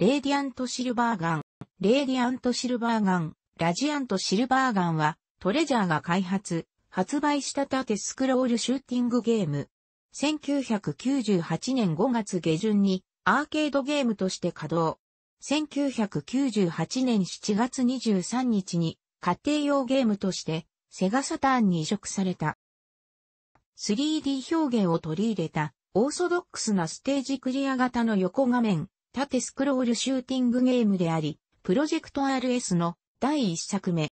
レーディアントシルバーガン、レーディアントシルバーガン、ラジアントシルバーガンは、トレジャーが開発、発売した縦スクロールシューティングゲーム。1998年5月下旬にアーケードゲームとして稼働。1998年7月23日に家庭用ゲームとしてセガサターンに移植された。3D 表現を取り入れたオーソドックスなステージクリア型の横画面縦スクロールシューティングゲームであり、プロジェクト RS の第1作目。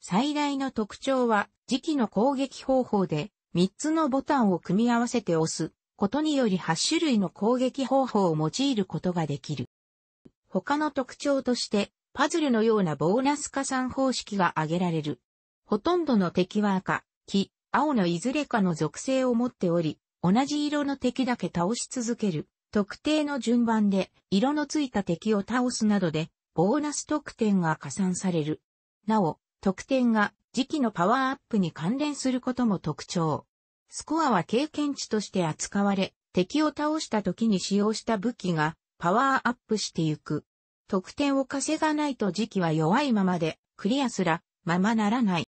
最大の特徴は、時期の攻撃方法で、3つのボタンを組み合わせて押す、ことにより8種類の攻撃方法を用いることができる。他の特徴として、パズルのようなボーナス加算方式が挙げられる。ほとんどの敵は赤、黄、青のいずれかの属性を持っており、同じ色の敵だけ倒し続ける特定の順番で色のついた敵を倒すなどでボーナス得点が加算される。なお、得点が時期のパワーアップに関連することも特徴。スコアは経験値として扱われ、敵を倒した時に使用した武器がパワーアップしてゆく。得点を稼がないと時期は弱いままで、クリアすら、ままならない。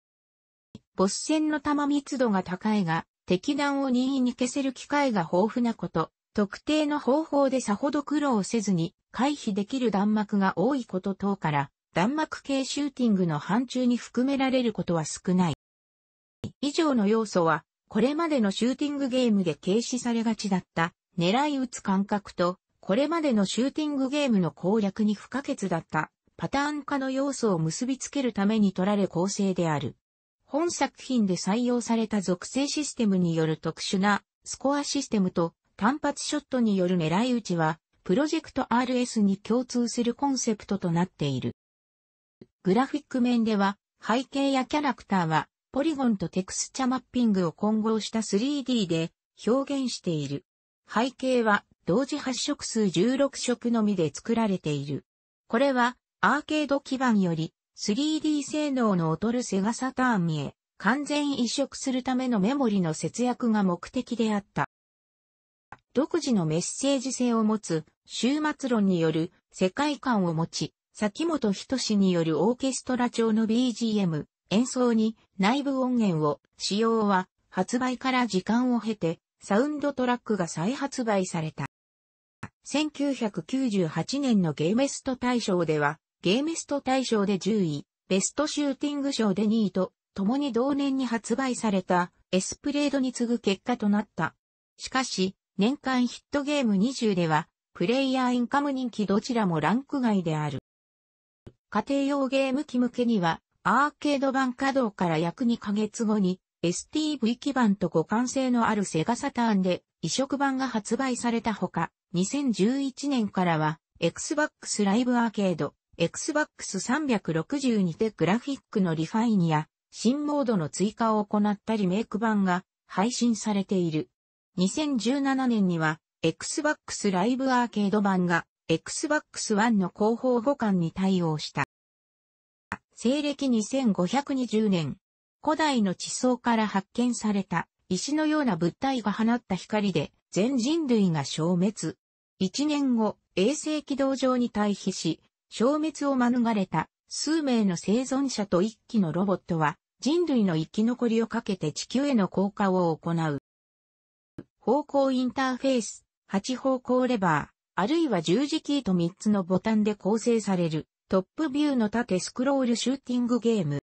ボス戦の弾密度が高いが、敵弾を任意に消せる機会が豊富なこと。特定の方法でさほど苦労せずに回避できる弾幕が多いこと等から、弾幕系シューティングの範疇に含められることは少ない。以上の要素は、これまでのシューティングゲームで軽視されがちだった、狙い撃つ感覚と、これまでのシューティングゲームの攻略に不可欠だった、パターン化の要素を結びつけるために取られ構成である。本作品で採用された属性システムによる特殊なスコアシステムと単発ショットによる狙い撃ちは、プロジェクト RS に共通するコンセプトとなっている。グラフィック面では、背景やキャラクターは、ポリゴンとテクスチャマッピングを混合した 3D で表現している。背景は、同時発色数16色のみで作られている。これは、アーケード基盤より、3D 性能の劣るセガサターン見え、完全移植するためのメモリの節約が目的であった。独自のメッセージ性を持つ、終末論による世界観を持ち、先本人志によるオーケストラ調の BGM、演奏に内部音源を使用は発売から時間を経てサウンドトラックが再発売された。1998年のゲーメスト大賞では、ゲーメスト大賞で10位、ベストシューティング賞で2位と、共に同年に発売されたエスプレードに次ぐ結果となった。しかし、年間ヒットゲーム20では、プレイヤーインカム人気どちらもランク外である。家庭用ゲーム機向けには、アーケード版稼働から約2ヶ月後に、STV 基盤と互換性のあるセガサターンで移植版が発売されたほか、2011年からは、Xbox Live アーケード、Xbox 360にてグラフィックのリファインや、新モードの追加を行ったリメイク版が配信されている。2017年には、Xbox Live アーケード版が Xbox One の広報互換に対応した。西暦2520年、古代の地層から発見された石のような物体が放った光で全人類が消滅。1年後、衛星軌道上に退避し、消滅を免れた数名の生存者と一機のロボットは人類の生き残りをかけて地球への降下を行う。方向インターフェース、8方向レバー、あるいは十字キーと3つのボタンで構成される、トップビューの縦スクロールシューティングゲーム。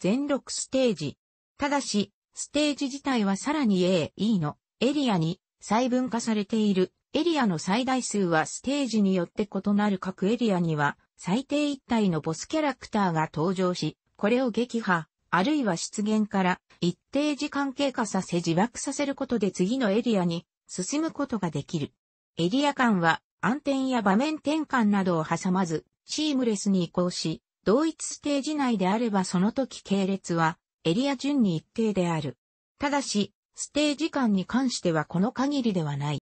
全6ステージ。ただし、ステージ自体はさらに A、E のエリアに細分化されている。エリアの最大数はステージによって異なる各エリアには最低1体のボスキャラクターが登場し、これを撃破、あるいは出現から一定時間経過させ自爆させることで次のエリアに進むことができる。エリア間は暗転や場面転換などを挟まず、シームレスに移行し、同一ステージ内であればその時系列はエリア順に一定である。ただし、ステージ間に関してはこの限りではない。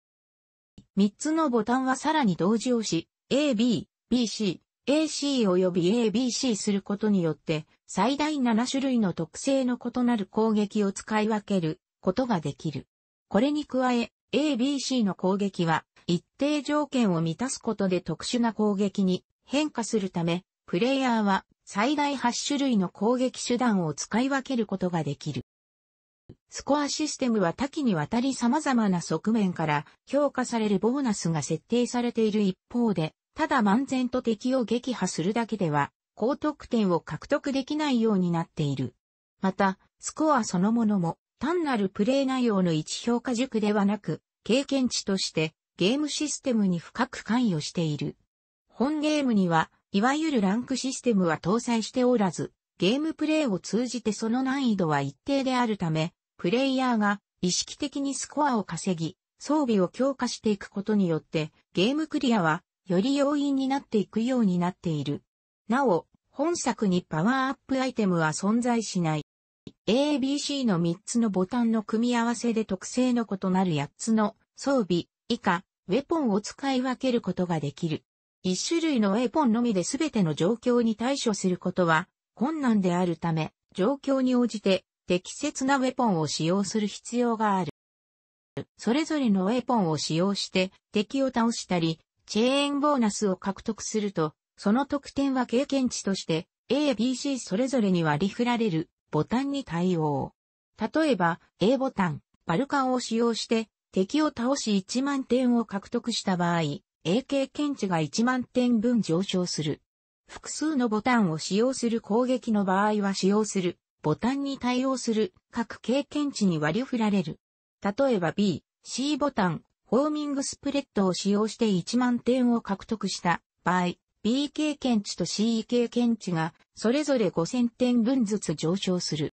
3つのボタンはさらに同時押し、A, B, B, C AC 及び ABC することによって、最大7種類の特性の異なる攻撃を使い分けることができる。これに加え、ABC の攻撃は、一定条件を満たすことで特殊な攻撃に変化するため、プレイヤーは最大8種類の攻撃手段を使い分けることができる。スコアシステムは多岐にわたり様々な側面から評価されるボーナスが設定されている一方で、ただ漫然と敵を撃破するだけでは、高得点を獲得できないようになっている。また、スコアそのものも、単なるプレイ内容の位置評価軸ではなく、経験値としてゲームシステムに深く関与している。本ゲームには、いわゆるランクシステムは搭載しておらず、ゲームプレイを通じてその難易度は一定であるため、プレイヤーが意識的にスコアを稼ぎ、装備を強化していくことによって、ゲームクリアはより容易になっていくようになっている。なお、本作にパワーアップアイテムは存在しない。ABC の3つのボタンの組み合わせで特性の異なる8つの装備、以下、ウェポンを使い分けることができる。1種類のウェポンのみで全ての状況に対処することは困難であるため、状況に応じて適切なウェポンを使用する必要がある。それぞれのウェポンを使用して敵を倒したり、チェーンボーナスを獲得すると、その得点は経験値として A、B、C それぞれに割り振られるボタンに対応。例えば A ボタン、バルカンを使用して敵を倒し1万点を獲得した場合、A 経験値が1万点分上昇する。複数のボタンを使用する攻撃の場合は使用するボタンに対応する各経験値に割り振られる。例えば B、C ボタン、ホーミングスプレッドを使用して1万点を獲得した場合、B 経験値と C 経験値がそれぞれ5000点分ずつ上昇する。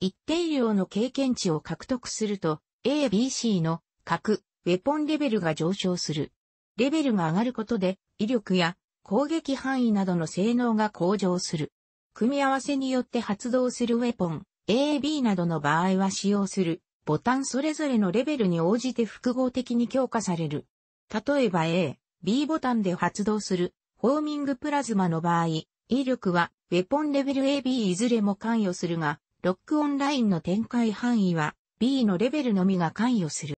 一定量の経験値を獲得すると A、B、C の核、ウェポンレベルが上昇する。レベルが上がることで威力や攻撃範囲などの性能が向上する。組み合わせによって発動するウェポン、A、B などの場合は使用するボタンそれぞれのレベルに応じて複合的に強化される。例えば A、B ボタンで発動する、ホーミングプラズマの場合、威力は、ウェポンレベル AB いずれも関与するが、ロックオンラインの展開範囲は、B のレベルのみが関与する。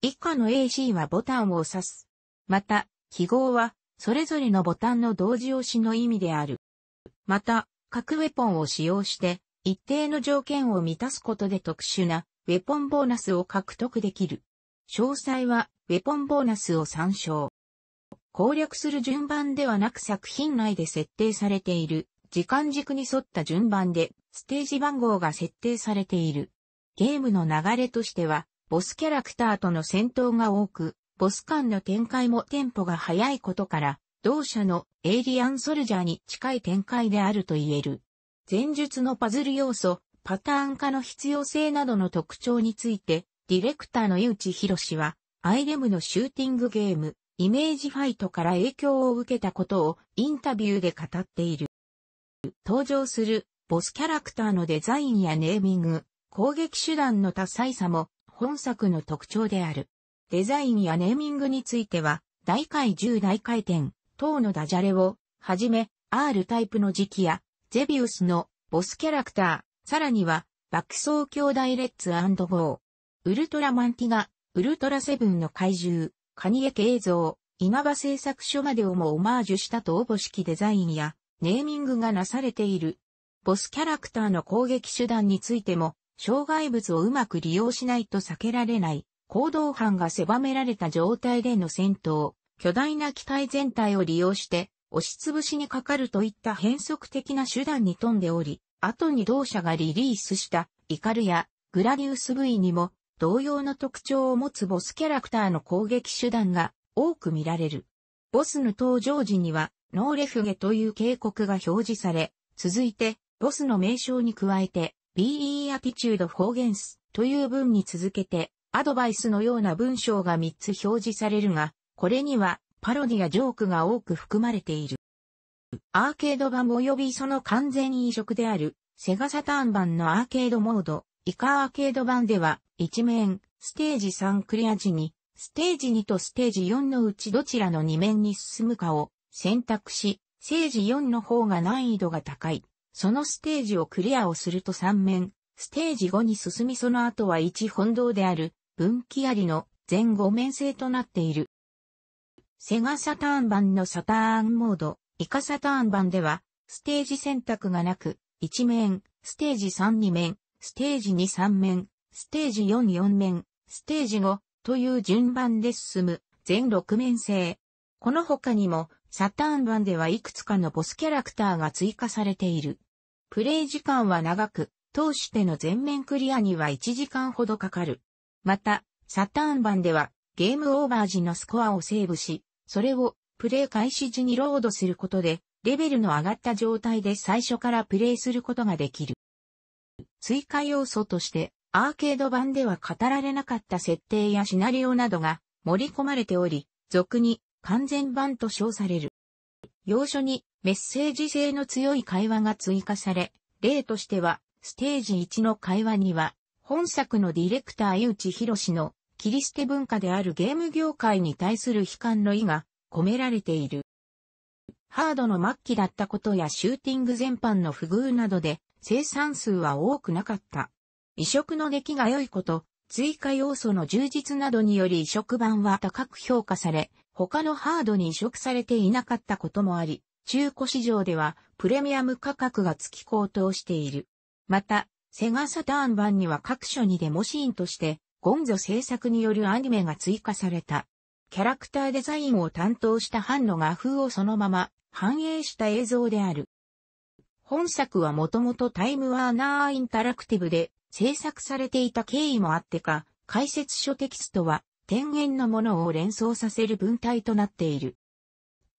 以下の AC はボタンを指す。また、記号は、それぞれのボタンの同時押しの意味である。また、各ウェポンを使用して、一定の条件を満たすことで特殊なウェポンボーナスを獲得できる。詳細は、ウェポンボーナスを参照。攻略する順番ではなく作品内で設定されている、時間軸に沿った順番で、ステージ番号が設定されている。ゲームの流れとしては、ボスキャラクターとの戦闘が多く、ボス間の展開もテンポが速いことから、同社のエイリアンソルジャーに近い展開であると言える。前述のパズル要素、パターン化の必要性などの特徴について、ディレクターの井内博士は、アイレムのシューティングゲーム、イメージファイトから影響を受けたことをインタビューで語っている。登場するボスキャラクターのデザインやネーミング、攻撃手段の多彩さも本作の特徴である。デザインやネーミングについては、大回10大回転等のダジャレをはじめ、R タイプの時期や、ゼビウスのボスキャラクター、さらには、爆走兄弟レッツゴー、ウルトラマンティガ、ウルトラセブンの怪獣、カニエ映像、稲葉製作所までをもオマージュしたと応募式デザインや、ネーミングがなされている。ボスキャラクターの攻撃手段についても、障害物をうまく利用しないと避けられない、行動犯が狭められた状態での戦闘、巨大な機体全体を利用して、押しつぶしにかかるといった変則的な手段に富んでおり、後に同社がリリースしたイカルやグラディウス V にも同様の特徴を持つボスキャラクターの攻撃手段が多く見られる。ボスの登場時にはノーレフゲという警告が表示され、続いてボスの名称に加えて BE アピチュードフォーゲンスという文に続けてアドバイスのような文章が3つ表示されるが、これにはパロディやジョークが多く含まれている。アーケード版及びその完全移植である、セガサターン版のアーケードモード、以下アーケード版では、一面、ステージ3クリア時に、ステージ2とステージ4のうちどちらの2面に進むかを選択し、ステージ4の方が難易度が高い。そのステージをクリアをすると3面、ステージ5に進みその後は1本堂である、分岐ありの全5面制となっている。セガサターン版のサターンモード、イカサターン版では、ステージ選択がなく、1面、ステージ3、2面、ステージ2、3面、ステージ4、4面、ステージ5という順番で進む全6面制。この他にも、サターン版ではいくつかのボスキャラクターが追加されている。プレイ時間は長く、通しての全面クリアには1時間ほどかかる。また、サターン版ではゲームオーバー時のスコアをセーブし、それをプレイ開始時にロードすることで、レベルの上がった状態で最初からプレイすることができる。追加要素として、アーケード版では語られなかった設定やシナリオなどが盛り込まれており、俗に完全版と称される。要所にメッセージ性の強い会話が追加され、例としては、ステージ1の会話には、本作のディレクター江内博の切り捨て文化であるゲーム業界に対する悲観の意が込められている。ハードの末期だったことやシューティング全般の不遇などで生産数は多くなかった。移植の出来が良いこと、追加要素の充実などにより移植版は高く評価され、他のハードに移植されていなかったこともあり、中古市場ではプレミアム価格が付き高騰している。また、セガサターン版には各所にデモシーンとして、ゴンゾ制作によるアニメが追加された。キャラクターデザインを担当した版の画風をそのまま反映した映像である。本作はもともとタイムワーナーインタラクティブで制作されていた経緯もあってか、解説書テキストは天元のものを連想させる文体となっている。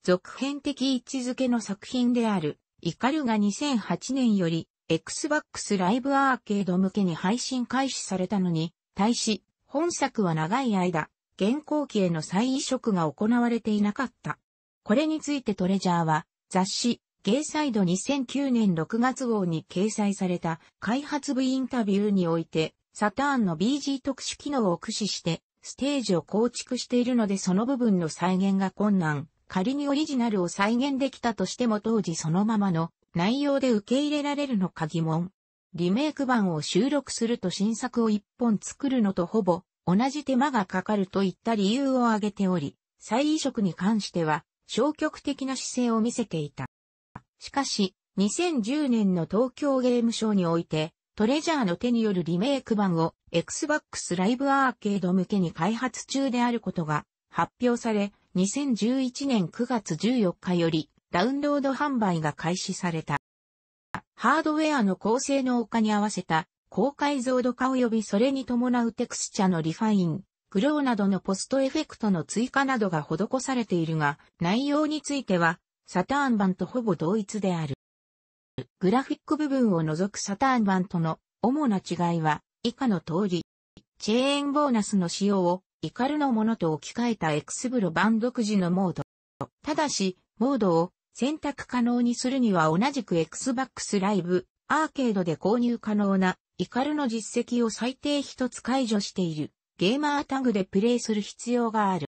続編的位置づけの作品である、イカルが2008年より、Xbox ライブアーケード向けに配信開始されたのに、対し、本作は長い間、現行期への再移植が行われていなかった。これについてトレジャーは、雑誌、ゲイサイド2009年6月号に掲載された開発部インタビューにおいて、サターンの BG 特殊機能を駆使して、ステージを構築しているのでその部分の再現が困難。仮にオリジナルを再現できたとしても当時そのままの内容で受け入れられるのか疑問。リメイク版を収録すると新作を一本作るのとほぼ同じ手間がかかるといった理由を挙げており、再移植に関しては消極的な姿勢を見せていた。しかし、2010年の東京ゲームショーにおいて、トレジャーの手によるリメイク版を Xbox Live アーケード向けに開発中であることが発表され、2011年9月14日よりダウンロード販売が開始された。ハードウェアの高性能化に合わせた高解像度化及びそれに伴うテクスチャのリファイン、グローなどのポストエフェクトの追加などが施されているが、内容については、サターン版とほぼ同一である。グラフィック部分を除くサターン版との主な違いは、以下の通り、チェーンボーナスの仕様を、イカルのものと置き換えたエクスブロ版独自のモード。ただし、モードを選択可能にするには同じく Xbox Live アーケードで購入可能なイカルの実績を最低一つ解除している、ゲーマータグでプレイする必要がある。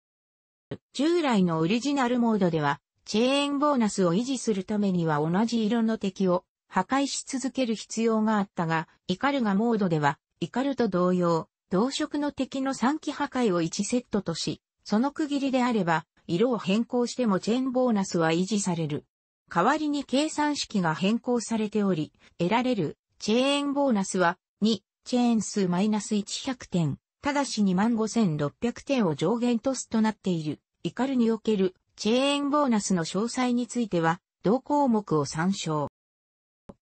従来のオリジナルモードでは、チェーンボーナスを維持するためには同じ色の敵を破壊し続ける必要があったが、イカルがモードでは、イカルと同様、同色の敵の3期破壊を1セットとし、その区切りであれば、色を変更してもチェーンボーナスは維持される。代わりに計算式が変更されており、得られるチェーンボーナスは、2、チェーン数マイナス100点、ただし25,600点を上限とすとなっている。イカルにおけるチェーンボーナスの詳細については、同項目を参照。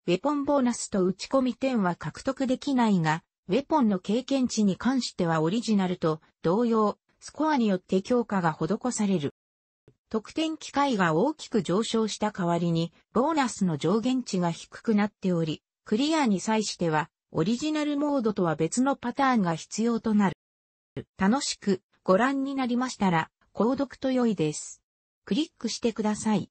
ウェポンボーナスと打ち込み点は獲得できないが、ウェポンの経験値に関してはオリジナルと同様、スコアによって強化が施される。得点機会が大きく上昇した代わりに、ボーナスの上限値が低くなっており、クリアに際しては、オリジナルモードとは別のパターンが必要となる。楽しくご覧になりましたら、購読と良いです。クリックしてください。